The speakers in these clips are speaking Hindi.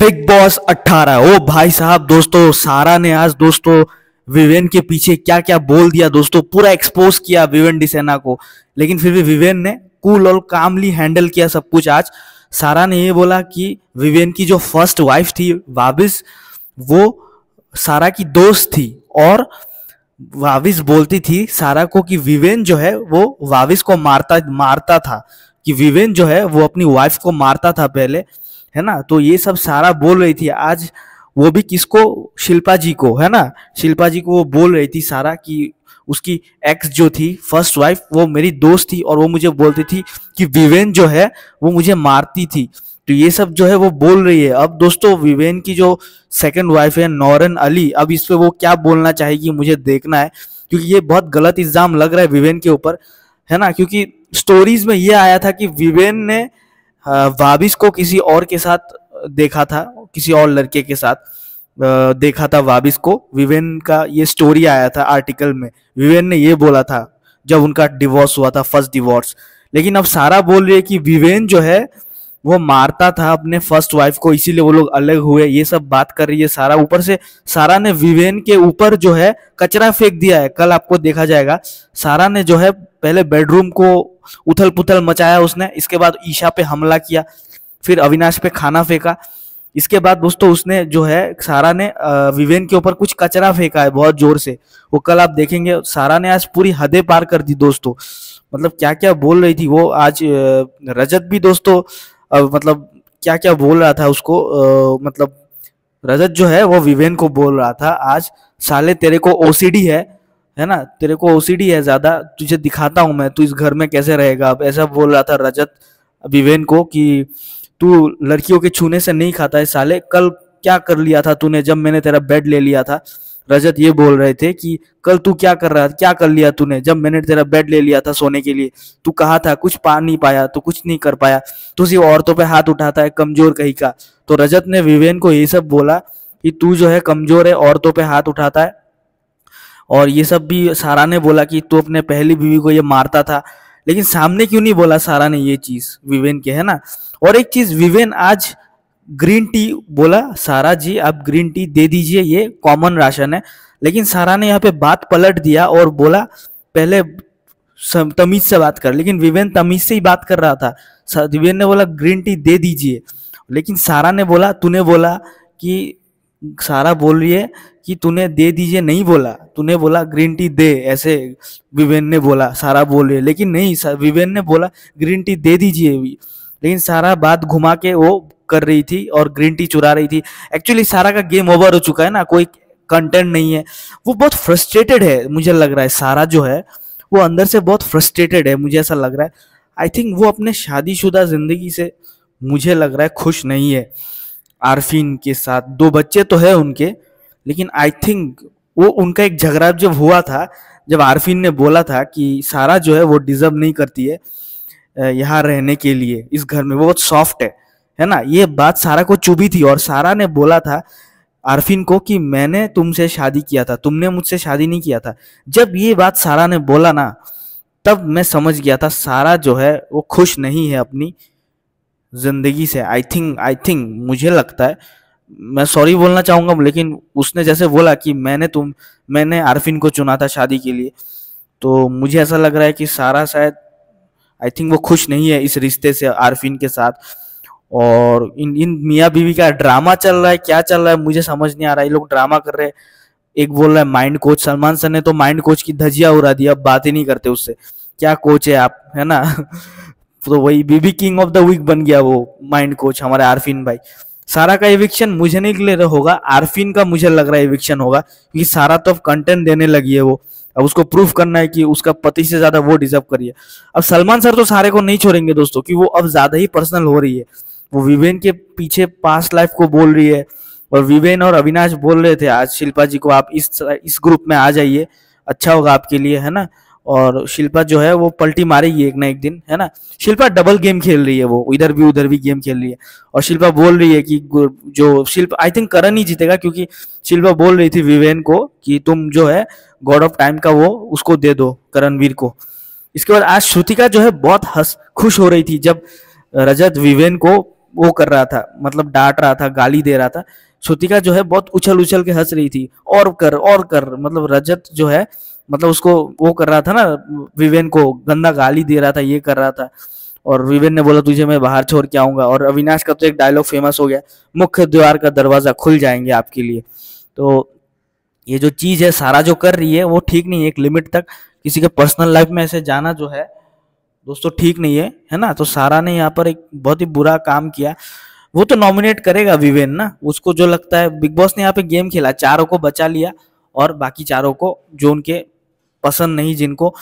बिग बॉस 18 ओ भाई साहब दोस्तों सारा ने आज दोस्तों विवेन के पीछे क्या क्या बोल दिया दोस्तों पूरा एक्सपोज किया विवेन डिसेना को लेकिन फिर भी विवेन ने कूल और कामली हैंडल किया सब कुछ आज सारा ने ये बोला कि विवेन की जो फर्स्ट वाइफ थी वाबिस वो सारा की दोस्त थी और वाविस बोलती थी सारा को कि विवेन जो है वो वाविस को मारता मारता था कि विवेन जो है वो अपनी वाइफ को मारता था पहले है ना तो ये सब सारा बोल रही थी आज वो भी किसको शिल्पा जी को है ना शिल्पा जी को वो बोल रही थी सारा कि उसकी एक्स जो थी फर्स्ट वाइफ वो मेरी दोस्त थी और वो मुझे बोलती थी कि विवेन जो है वो मुझे मारती थी तो ये सब जो है वो बोल रही है अब दोस्तों विवेन की जो सेकंड वाइफ है नौरन अली अब इस पर वो क्या बोलना चाहेगी मुझे देखना है क्योंकि ये बहुत गलत इल्ज़ाम लग रहा है विवेन के ऊपर है ना क्योंकि स्टोरीज में ये आया था कि विवेन ने वाबिस को किसी और के साथ देखा था किसी और लड़के के साथ देखा था वाबिस को विवेन का ये स्टोरी आया था आर्टिकल में विवेन ने ये बोला था जब उनका डिवोर्स हुआ था फर्स्ट डिवोर्स लेकिन अब सारा बोल रही है कि विवेन जो है वो मारता था अपने फर्स्ट वाइफ को इसीलिए वो लोग अलग हुए ये सब बात कर रही है सारा ऊपर से सारा ने विवेन के ऊपर जो है कचरा फेंक दिया है कल आपको देखा जाएगा सारा ने जो है पहले बेडरूम को उथल पुथल मचाया उसने इसके बाद ईशा पे हमला किया फिर अविनाश पे खाना फेंका इसके बाद दोस्तों उसने जो है सारा ने विवेन के ऊपर कुछ कचरा फेंका है बहुत जोर से वो कल आप देखेंगे सारा ने आज पूरी हदें पार कर दी दोस्तों मतलब क्या क्या बोल रही थी वो आज रजत भी दोस्तों अब मतलब क्या क्या बोल रहा था उसको आ, मतलब रजत जो है वो विवेन को बोल रहा था आज साले तेरे को ओसीडी है है ना तेरे को ओसीडी है ज्यादा तुझे दिखाता हूँ मैं तू इस घर में कैसे रहेगा अब ऐसा बोल रहा था रजत विवेन को कि तू लड़कियों के छूने से नहीं खाता है साले कल क्या कर लिया था तूने जब मैंने तेरा बेड ले लिया था रजत ये बोल रहे थे कि कल तू क्या कर रहा था क्या कर लिया तूने जब मैंने तेरा बेड ले लिया था सोने के लिए तू कहा था कुछ पा नहीं पाया तो कुछ नहीं कर पाया तू सिर्फ औरतों पे हाथ उठाता है कमजोर कहीं का तो रजत ने विवेन को ये सब बोला कि तू जो है कमजोर है औरतों पे हाथ उठाता है और ये सब भी सारा ने बोला कि तू अपने पहली बीवी को ये मारता था लेकिन सामने क्यों नहीं बोला सारा ने ये चीज विवेन के है ना और एक चीज विवेन आज ग्रीन टी बोला सारा जी आप ग्रीन टी दे दीजिए ये कॉमन राशन है लेकिन सारा ने यहाँ पे बात पलट दिया और बोला पहले तमीज से बात कर लेकिन विवेन तमीज से ही बात कर रहा था विवेन ने बोला ग्रीन टी दे दीजिए लेकिन सारा ने बोला तूने बोला कि सारा बोल रही है कि तूने दे दीजिए नहीं बोला तूने बोला ग्रीन टी दे ऐसे विवेन ने बोला सारा बोल रही है लेकिन नहीं विवेन ने बोला ग्रीन टी दे दीजिए लेकिन सारा बात घुमा के वो कर रही थी और ग्रीन टी चुरा रही थी एक्चुअली सारा का गेम ओवर हो चुका है ना कोई कंटेंट नहीं है वो बहुत फ्रस्ट्रेटेड है मुझे लग रहा है सारा जो है वो अंदर से बहुत फ्रस्ट्रेटेड है मुझे ऐसा लग रहा है आई थिंक वो अपने शादीशुदा ज़िंदगी से मुझे लग रहा है खुश नहीं है आरफिन के साथ दो बच्चे तो है उनके लेकिन आई थिंक वो उनका एक झगड़ा जब हुआ था जब आरफिन ने बोला था कि सारा जो है वो डिजर्व नहीं करती है यहाँ रहने के लिए इस घर में वो बहुत सॉफ्ट है है ना ये बात सारा को चुभी थी और सारा ने बोला था आरफिन को कि मैंने तुमसे शादी किया था तुमने मुझसे शादी नहीं किया था जब ये बात सारा ने बोला ना तब मैं समझ गया था सारा जो है वो खुश नहीं है अपनी जिंदगी से आई थिंक आई थिंक मुझे लगता है मैं सॉरी बोलना चाहूंगा लेकिन उसने जैसे बोला कि मैंने तुम मैंने आरफिन को चुना था शादी के लिए तो मुझे ऐसा लग रहा है कि सारा शायद आई थिंक वो खुश नहीं है इस रिश्ते से आरफिन के साथ और इन इन मियाँ बीवी का ड्रामा चल रहा है क्या चल रहा है मुझे समझ नहीं आ रहा है ये लोग ड्रामा कर रहे हैं एक बोल रहा है माइंड कोच सलमान सर ने तो माइंड कोच की धजिया उड़ा दी अब बात ही नहीं करते उससे क्या कोच है आप है ना तो वही BB king of the week बन गया वो माइंड कोच हमारे आरफिन भाई सारा का इविक्शन मुझे नहीं क्लियर होगा आरफिन का मुझे लग रहा है इविक्शन होगा क्योंकि सारा तो कंटेंट देने लगी है वो अब उसको प्रूफ करना है कि उसका पति से ज्यादा वो डिजर्व करिए अब सलमान सर तो सारे को नहीं छोड़ेंगे दोस्तों कि वो अब ज्यादा ही पर्सनल हो रही है वो विवेन के पीछे पास्ट लाइफ को बोल रही है और विवेन और अविनाश बोल रहे थे आज शिल्पा जी को आप इस इस ग्रुप में आ जाइए अच्छा होगा आपके लिए है ना और शिल्पा जो है वो पलटी मारेगी एक ना एक दिन है ना शिल्पा डबल गेम खेल रही है वो इधर भी उधर भी गेम खेल रही है और शिल्पा बोल रही है कि जो शिल्पा आई थिंक करण ही जीतेगा क्योंकि शिल्पा बोल रही थी विवेन को कि तुम जो है गॉड ऑफ टाइम का वो उसको दे दो करणवीर को इसके बाद आज श्रुतिका जो है बहुत हस खुश हो रही थी जब रजत विवेन को वो कर रहा था मतलब डांट रहा था गाली दे रहा था श्रुतिका जो है बहुत उछल उछल के हंस रही थी और कर और कर मतलब रजत जो है मतलब उसको वो कर रहा था ना विवेन को गंदा गाली दे रहा था ये कर रहा था और विवेन ने बोला तुझे मैं बाहर छोड़ के आऊंगा और अविनाश का तो एक डायलॉग फेमस हो गया मुख्य द्वार का दरवाजा खुल जाएंगे आपके लिए तो ये जो चीज है सारा जो कर रही है वो ठीक नहीं है एक लिमिट तक किसी के पर्सनल लाइफ में ऐसे जाना जो है दोस्तों ठीक नहीं है है ना तो सारा ने यहाँ पर एक बहुत ही बुरा काम किया वो तो नॉमिनेट करेगा विवेन ना उसको जो लगता है बिग बॉस ने यहाँ पे गेम खेला चारों को बचा लिया और बाकी चारों को जो उनके पसंद नहीं जिनको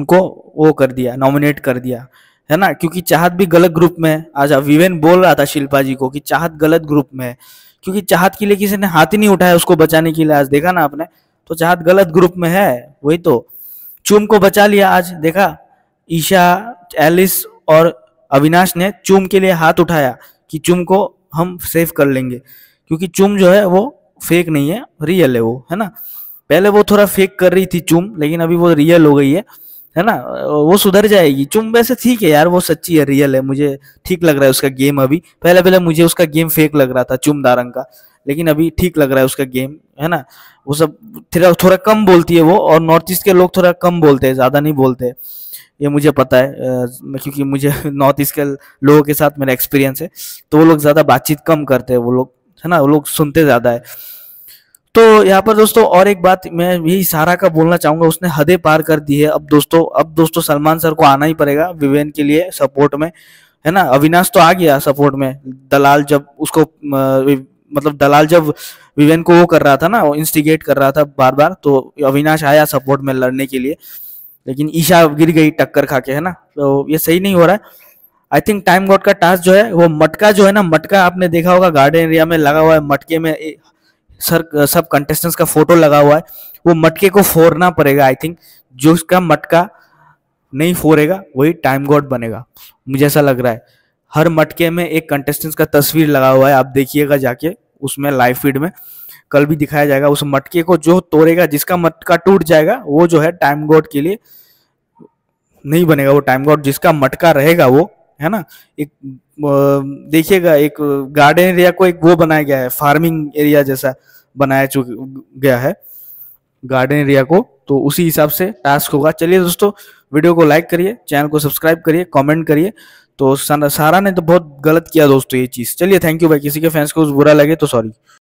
उनको वो कर दिया नॉमिनेट कर दिया है ना क्योंकि चाहत भी गलत ग्रुप में है आज विवेन बोल रहा था शिल्पा जी को कि चाहत गलत ग्रुप में है क्योंकि चाहत के लिए किसी ने हाथ ही नहीं उठाया उसको बचाने के लिए आज देखा ना आपने तो चाहत गलत ग्रुप में है वही तो चुम को बचा लिया आज देखा ईशा एलिस और अविनाश ने चुम के लिए हाथ उठाया कि चुम को हम सेव कर लेंगे क्योंकि चुम जो है वो फेक नहीं है रियल है वो है ना पहले वो थोड़ा फेक कर रही थी चुम लेकिन अभी वो रियल हो गई है है ना वो सुधर जाएगी चुम वैसे ठीक है यार वो सच्ची है रियल है मुझे ठीक लग रहा है उसका गेम अभी पहले पहले मुझे उसका गेम फेक लग रहा था चुम दारंग का लेकिन अभी ठीक लग रहा है उसका गेम है ना वो सब थोड़ा थोड़ा कम बोलती है वो और नॉर्थ ईस्ट के लोग थोड़ा कम बोलते हैं ज्यादा नहीं बोलते ये मुझे पता है क्योंकि मुझे नॉर्थ ईस्ट के लोगों के साथ मेरा एक्सपीरियंस है तो वो लोग ज़्यादा बातचीत कम करते हैं वो लोग है ना वो लोग सुनते ज़्यादा है तो यहाँ पर दोस्तों और एक बात मैं यही सारा का बोलना चाहूंगा उसने हदे पार कर दी है अब दोस्तों अब दोस्तों सलमान सर को आना ही पड़ेगा विवेन के लिए सपोर्ट में है ना अविनाश तो आ गया सपोर्ट में दलाल जब उसको मतलब दलाल जब विवेन को वो कर रहा था ना इंस्टिगेट कर रहा था बार बार तो अविनाश आया सपोर्ट में लड़ने के लिए लेकिन ईशा गिर गई टक्कर खा के है ना तो ये सही नहीं हो रहा है आई थिंक टाइम गॉड का टास्क जो है वो मटका जो है ना मटका आपने देखा होगा गार्डन एरिया में लगा हुआ है मटके में सर सब कंटेस्टेंट्स का फोटो लगा हुआ है वो मटके को फोड़ना पड़ेगा आई थिंक जो उसका मटका नहीं फोड़ेगा वही टाइम गॉड बनेगा मुझे ऐसा लग रहा है हर मटके में एक कंटेस्टेंट्स का तस्वीर लगा हुआ है आप देखिएगा जाके उसमें लाइव फीड में कल भी दिखाया जाएगा उस मटके को जो तोड़ेगा जिसका मटका टूट जाएगा वो जो है टाइम गॉड के लिए नहीं बनेगा वो टाइम गॉड जिसका मटका रहेगा वो है ना एक देखिएगा एक गार्डन एरिया को एक वो बनाया गया है फार्मिंग एरिया जैसा बनाया गया है गार्डन एरिया को तो उसी हिसाब से टास्क होगा चलिए दोस्तों वीडियो को लाइक करिए चैनल को सब्सक्राइब करिए कमेंट करिए तो सारा ने तो बहुत गलत किया दोस्तों ये चीज़ चलिए थैंक यू भाई किसी के फैंस को बुरा लगे तो सॉरी